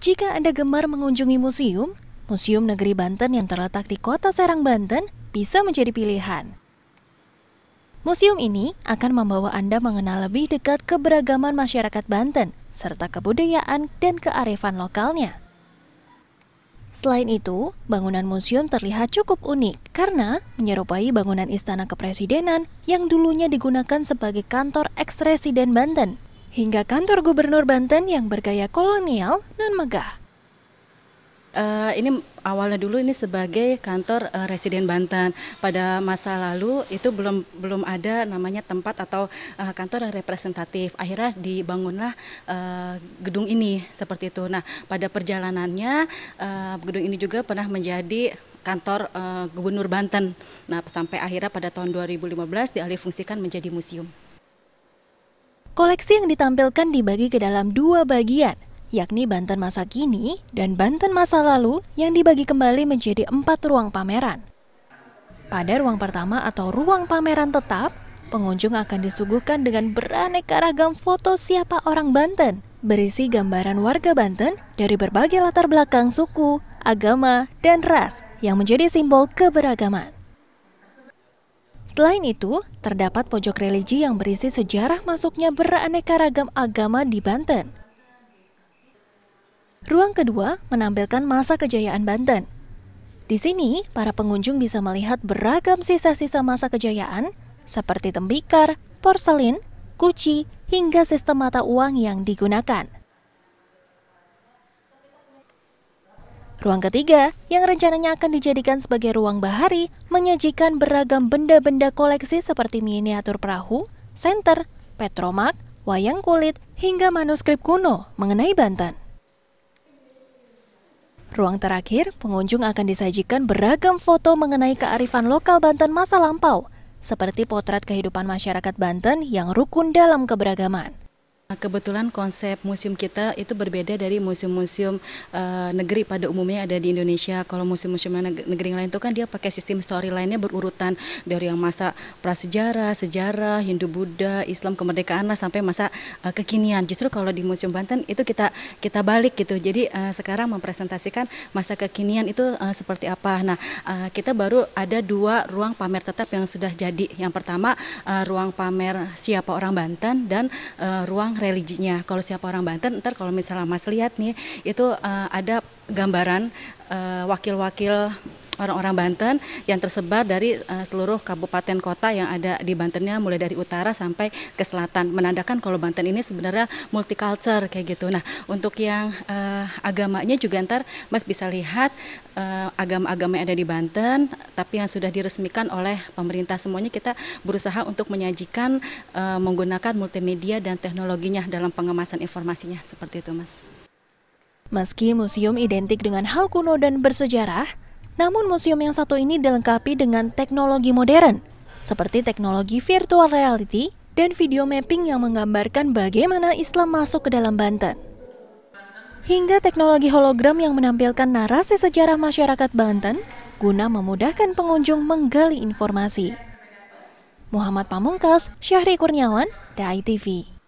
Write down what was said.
Jika Anda gemar mengunjungi museum, Museum Negeri Banten yang terletak di kota Serang, Banten bisa menjadi pilihan. Museum ini akan membawa Anda mengenal lebih dekat keberagaman masyarakat Banten, serta kebudayaan dan kearifan lokalnya. Selain itu, bangunan museum terlihat cukup unik karena menyerupai bangunan Istana Kepresidenan yang dulunya digunakan sebagai kantor eks-residen Banten hingga kantor gubernur Banten yang bergaya kolonial dan megah. Uh, ini awalnya dulu ini sebagai kantor uh, residen Banten. Pada masa lalu itu belum belum ada namanya tempat atau uh, kantor yang representatif. Akhirnya dibangunlah uh, gedung ini seperti itu. Nah, pada perjalanannya uh, gedung ini juga pernah menjadi kantor uh, gubernur Banten. Nah, sampai akhirnya pada tahun 2015 dialih fungsikan menjadi museum. Koleksi yang ditampilkan dibagi ke dalam dua bagian, yakni Banten masa kini dan Banten masa lalu yang dibagi kembali menjadi empat ruang pameran. Pada ruang pertama atau ruang pameran tetap, pengunjung akan disuguhkan dengan beraneka ragam foto siapa orang Banten, berisi gambaran warga Banten dari berbagai latar belakang suku, agama, dan ras yang menjadi simbol keberagaman. Selain itu, terdapat pojok religi yang berisi sejarah masuknya beraneka ragam agama di Banten. Ruang kedua menampilkan masa kejayaan Banten. Di sini, para pengunjung bisa melihat beragam sisa-sisa masa kejayaan seperti tembikar, porselin, kuci, hingga sistem mata uang yang digunakan. Ruang ketiga, yang rencananya akan dijadikan sebagai ruang bahari, menyajikan beragam benda-benda koleksi seperti miniatur perahu, senter, petromak, wayang kulit, hingga manuskrip kuno mengenai Banten. Ruang terakhir, pengunjung akan disajikan beragam foto mengenai kearifan lokal Banten masa lampau, seperti potret kehidupan masyarakat Banten yang rukun dalam keberagaman. Eh, kebetulan konsep museum kita itu berbeda dari museum-museum uh, negeri pada umumnya ada di Indonesia. Kalau museum-museum negeri yang lain itu kan dia pakai sistem storyline-nya berurutan dari yang masa prasejarah, sejarah, Hindu Buddha, Islam kemerdekaan lah sampai masa uh, kekinian. Justru kalau di Museum Banten itu kita kita balik gitu. Jadi uh, sekarang mempresentasikan masa kekinian itu uh, seperti apa. Nah, uh, kita baru ada dua ruang pamer tetap yang sudah jadi. Yang pertama uh, ruang pamer siapa orang Banten dan uh, ruang religinya. Kalau siapa orang Banten, ntar kalau misalnya Mas lihat nih, itu uh, ada gambaran eh, wakil-wakil uh, wakil -wakil orang-orang Banten yang tersebar dari uh, seluruh kabupaten kota yang ada di Bantennya mulai dari utara sampai ke selatan menandakan kalau Banten ini sebenarnya multicultural kayak gitu. Nah, untuk yang uh, agamanya juga ntar Mas bisa lihat eh, agama-agama uh, yang ada di Banten tapi yang sudah diresmikan oleh pemerintah semuanya kita berusaha untuk menyajikan uh, menggunakan multimedia dan teknologinya dalam pengemasan informasinya seperti itu, Mas. Meski museum identik dengan hal kuno dan bersejarah, namun museum yang satu ini dilengkapi dengan teknologi modern, seperti teknologi virtual reality dan video mapping yang menggambarkan bagaimana Islam masuk ke dalam Banten. Hingga teknologi hologram yang menampilkan narasi sejarah masyarakat Banten guna memudahkan pengunjung menggali informasi. Muhammad Pamungkas, Syahri Kurniawan, DAI TV.